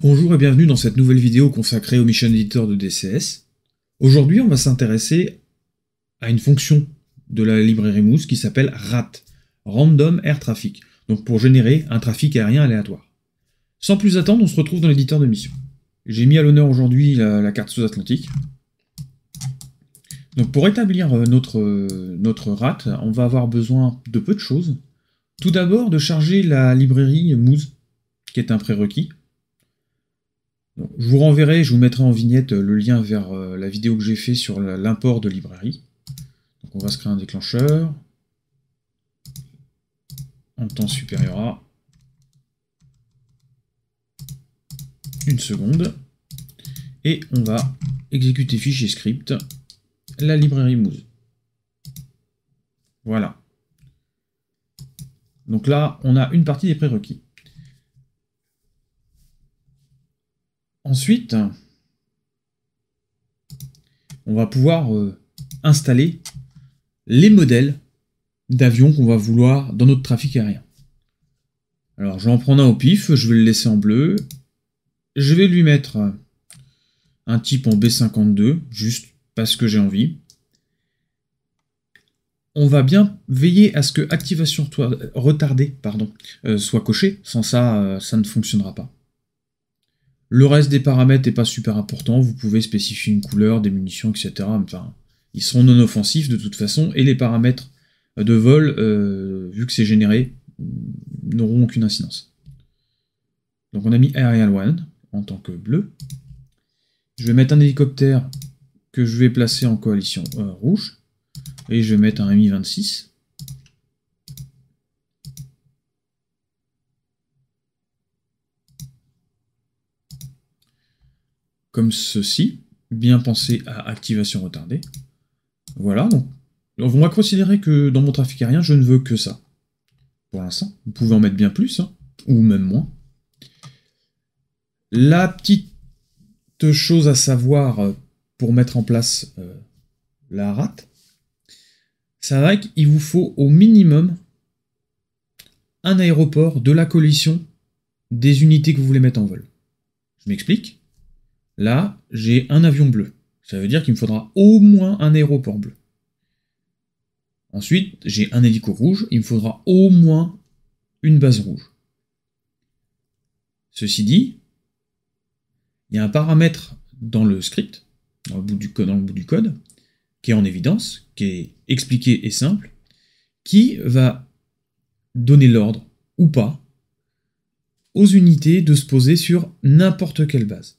Bonjour et bienvenue dans cette nouvelle vidéo consacrée au Mission Editor de DCS. Aujourd'hui, on va s'intéresser à une fonction de la librairie Moose qui s'appelle RAT, Random Air Traffic, donc pour générer un trafic aérien aléatoire. Sans plus attendre, on se retrouve dans l'éditeur de mission. J'ai mis à l'honneur aujourd'hui la, carte sous-atlantique. Donc pour établir euh, notre, euh, notre RAT, on va avoir besoin de peu de choses. Tout d'abord de charger la librairie Moose, qui est un prérequis je vous renverrai, je vous mettrai en vignette euh, le lien vers euh, la vidéo que j'ai fait sur l'import de librairie. Donc on va se créer un déclencheur. En temps supérieur à une seconde. Et on va exécuter fichier script la librairie Moose. Voilà. Donc là, on a une partie des prérequis. Ensuite, on va pouvoir euh, installer les modèles d'avions qu'on va vouloir dans notre trafic aérien. Alors je vais en prendre un au pif, je vais le laisser en bleu. Je vais lui mettre un type en B52, juste parce que j'ai envie. On va bien veiller à ce que activation retardée pardon, euh, soit cochée, sans ça, euh, ça ne fonctionnera pas. Le reste des paramètres n'est pas super important, vous pouvez spécifier une couleur, des munitions, etc. Enfin, ils seront non offensifs de toute façon, et les paramètres de vol, euh, vu que c'est généré, n'auront aucune incidence. Donc on a mis Aerial One en tant que bleu. Je vais mettre un hélicoptère que je vais placer en coalition euh, rouge, et je vais mettre un Mi-26. comme ceci, bien pensé à activation retardée. Voilà, donc on va considérer que dans mon trafic aérien, je ne veux que ça. Pour l'instant, vous pouvez en mettre bien plus, hein, ou même moins. La petite chose à savoir euh, pour mettre en place euh, la rate, c'est vrai qu'il vous faut au minimum un aéroport de la coalition des unités que vous voulez mettre en vol. Je m'explique. Là, j'ai un avion bleu. Ça veut dire qu'il me faudra au moins un aéroport bleu. Ensuite, j'ai un hélico rouge, il me faudra au moins une base rouge. Ceci dit, il y a un paramètre dans le script, dans le bout du, bout du code, qui est en évidence, qui est expliqué et simple, qui va donner l'ordre ou pas aux unités de se poser sur n'importe quelle base.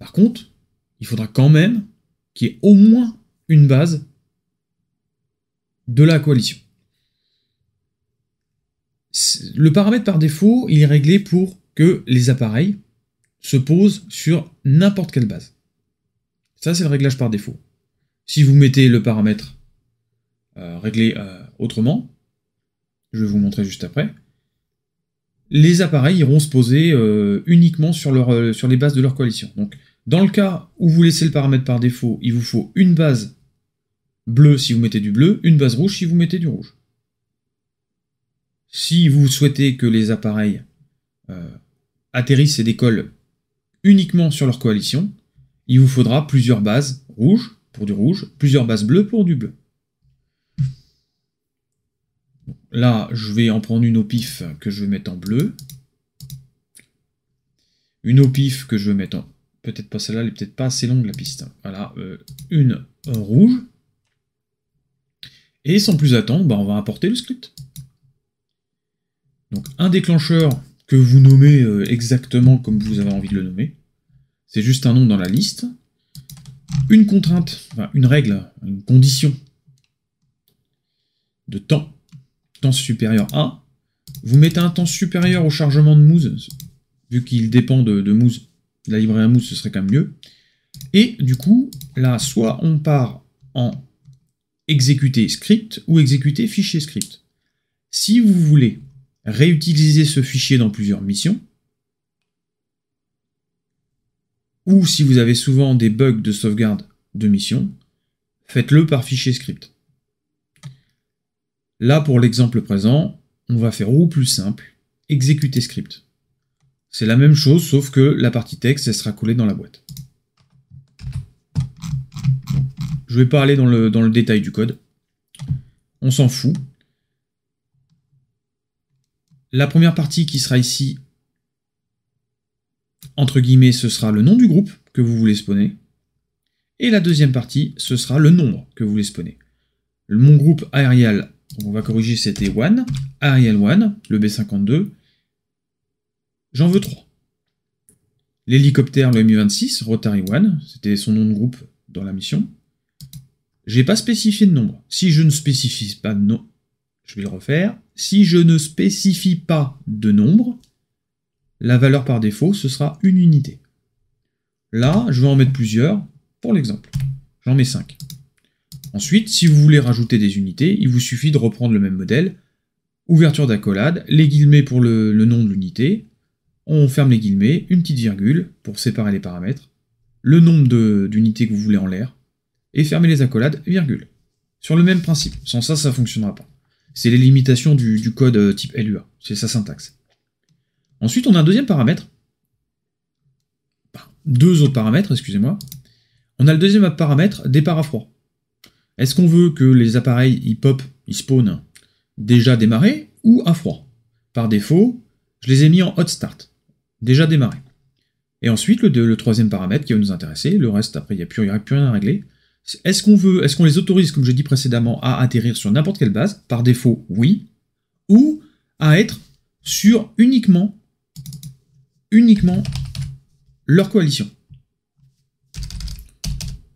Par contre, il faudra quand même qu'il y ait au moins une base de la coalition. Le paramètre par défaut, il est réglé pour que les appareils se posent sur n'importe quelle base. Ça, c'est le réglage par défaut. Si vous mettez le paramètre euh, réglé euh, autrement, je vais vous montrer juste après, les appareils iront se poser euh, uniquement sur, sur les bases de leur coalition. Donc, dans le cas où vous laissez le paramètre par défaut, il vous faut une base bleue si vous mettez du bleu, une base rouge si vous mettez du rouge. Si vous souhaitez que les appareils euh, atterrissent et décollent uniquement sur leur coalition, il vous faudra plusieurs bases rouges pour du rouge, plusieurs bases bleues pour du bleu. Là, je vais en prendre une au pif que je vais mettre en bleu. Une au pif que je vais mettre en peut-être pas celle-là, elle est peut-être pas assez longue la piste. Voilà, euh, une rouge. Et sans plus attendre, bah, on va importer le script. Donc un déclencheur que vous nommez euh, exactement comme vous avez envie de le nommer. C'est juste un nom dans la liste. Une contrainte, enfin une règle, une condition de temps, temps supérieur à. Vous mettez un temps supérieur au chargement de mousse, vu qu'il dépend de, de mousse la librairie à mousse, ce serait quand même mieux. Et du coup, là, soit on part en exécuter script ou exécuter fichier script. Si vous voulez réutiliser ce fichier dans plusieurs missions, ou si vous avez souvent des bugs de sauvegarde de mission, faites-le par fichier script. Là, pour l'exemple présent, on va faire au plus simple, exécuter script. C'est la même chose, sauf que la partie texte, elle sera collée dans la boîte. Je ne vais pas aller dans le, dans le détail du code. On s'en fout. La première partie qui sera ici, entre guillemets, ce sera le nom du groupe que vous voulez spawner. Et la deuxième partie, ce sera le nombre que vous voulez spawner. Mon groupe aérial, on va corriger, c'était one. Arial 1, le B52, J'en veux trois. L'hélicoptère, le 26 Rotary One, c'était son nom de groupe dans la mission. Je n'ai pas spécifié de nombre. Si je ne spécifie pas de nombre, je vais le refaire. Si je ne spécifie pas de nombre, la valeur par défaut, ce sera une unité. Là, je vais en mettre plusieurs pour l'exemple. J'en mets 5. Ensuite, si vous voulez rajouter des unités, il vous suffit de reprendre le même modèle. Ouverture d'accolade, les guillemets pour le nom de l'unité, on ferme les guillemets, une petite virgule pour séparer les paramètres, le nombre d'unités que vous voulez en l'air, et fermez les accolades, virgule. Sur le même principe, sans ça, ça ne fonctionnera pas. C'est les limitations du, code euh, type LUA, c'est sa syntaxe. Ensuite, on a un deuxième paramètre, deux autres paramètres, excusez-moi. On a le deuxième paramètre, départ à froid. Est-ce qu'on veut que les appareils, ils pop, ils spawn déjà démarrés ou à froid Par défaut, je les ai mis en hot start déjà démarré. Et ensuite, le, troisième paramètre qui va nous intéresser, le reste après, il n'y a, plus, a plus rien à régler, est-ce qu'on veut, est-ce qu'on les autorise, comme je dit précédemment, à atterrir sur n'importe quelle base Par défaut, oui. Ou à être sur uniquement, uniquement leur coalition.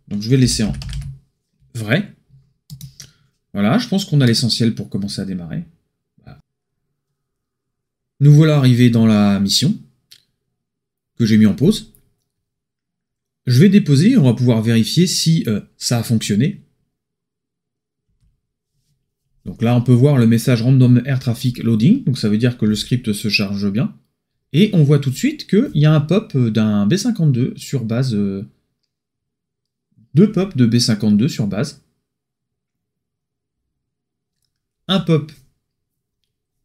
Donc je vais laisser en vrai. Voilà, je pense qu'on a l'essentiel pour commencer à démarrer. Nous voilà arrivés dans la mission que j'ai mis en pause. Je vais déposer, on va pouvoir vérifier si euh, ça a fonctionné. Donc là, on peut voir le message Random Air Traffic Loading, donc ça veut dire que le script se charge bien. Et on voit tout de suite qu'il y a un pop d'un B52 sur base... Euh, deux pop de B52 sur base. Un pop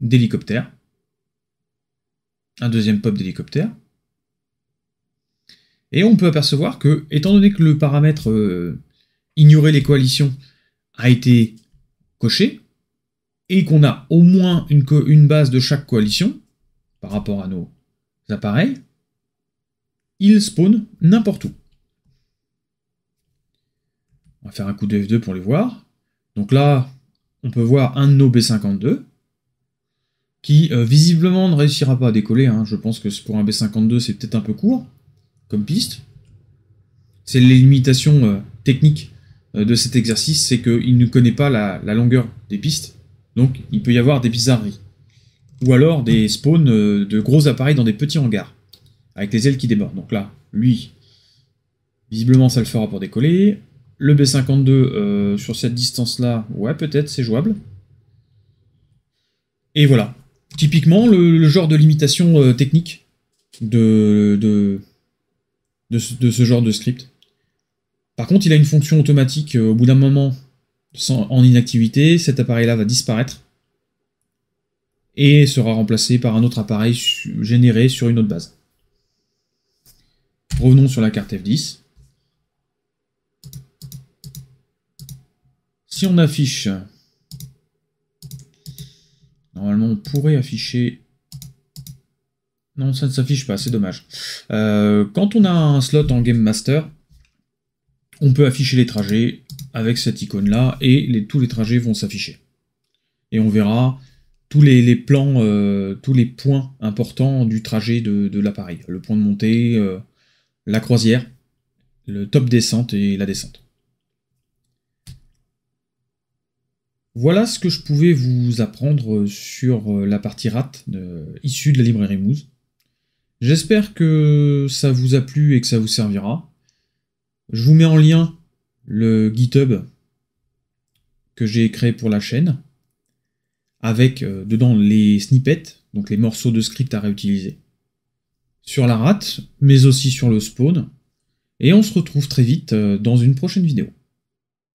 d'hélicoptère. Un deuxième pop d'hélicoptère. Et on peut apercevoir que, étant donné que le paramètre euh, ignorer les coalitions a été coché, et qu'on a au moins une, base de chaque coalition par rapport à nos appareils, ils spawnent n'importe où. On va faire un coup de F2 pour les voir. Donc là, on peut voir un de nos B52, qui euh, visiblement ne réussira pas à décoller. Hein. Je pense que pour un B52, c'est peut-être un peu court comme piste. C'est les limitations euh, techniques euh, de cet exercice, c'est qu'il ne connaît pas la, longueur des pistes, donc il peut y avoir des bizarreries. Ou alors des spawns euh, de gros appareils dans des petits hangars, avec des ailes qui débordent. Donc là, lui, visiblement ça le fera pour décoller. Le B-52 sur cette distance-là, ouais peut-être c'est jouable. Et voilà. Typiquement le, genre de limitation technique de de ce, genre de script. Par contre, il a une fonction automatique euh, au bout d'un moment en inactivité, cet appareil-là va disparaître et sera remplacé par un autre appareil généré sur une autre base. Revenons sur la carte F10. Si on affiche, normalement on pourrait afficher non, ça ne s'affiche pas, c'est dommage. Euh, quand on a un slot en Game Master, on peut afficher les trajets avec cette icône-là, et tous les trajets vont s'afficher. Et on verra tous les, plans, euh, tous les points importants du trajet de, l'appareil. Le point de montée, euh, la croisière, le top descente et la descente. Voilà ce que je pouvais vous apprendre sur la partie rate issue de la librairie Moose. J'espère que ça vous a plu et que ça vous servira. Je vous mets en lien le GitHub que j'ai créé pour la chaîne, avec euh, dedans les snippets, donc les morceaux de script à réutiliser, sur la rate, mais aussi sur le spawn. Et on se retrouve très vite euh, dans une prochaine vidéo.